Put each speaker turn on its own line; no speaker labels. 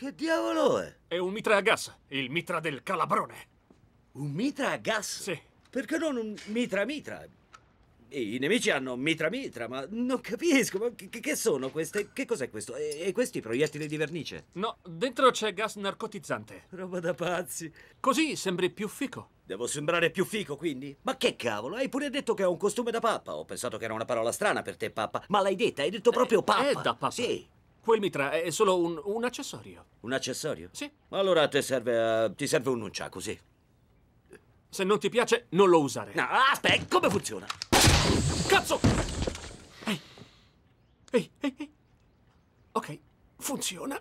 Che diavolo è? È un mitra a gas, il mitra del calabrone. Un mitra a gas? Sì. Perché non un mitra mitra? I nemici hanno mitra mitra, ma non capisco. Ma che, sono queste? Che cos'è questo? E, e questi proiettili di vernice? No, dentro c'è gas narcotizzante. Roba da pazzi. Così sembri più fico. Devo sembrare più fico, quindi? Ma che cavolo, hai pure detto che ho un costume da pappa. Ho pensato che era una parola strana per te, pappa. Ma l'hai detta, hai detto proprio eh, pappa. È da pappa. Sì quel mitra è solo un, un accessorio. Un accessorio? Sì. Allora te serve a... Eh, ti serve un nuncia, così. Se non ti piace, non lo usare. No, aspetta, come funziona? Cazzo! ehi, ehi. ehi. Ok, funziona.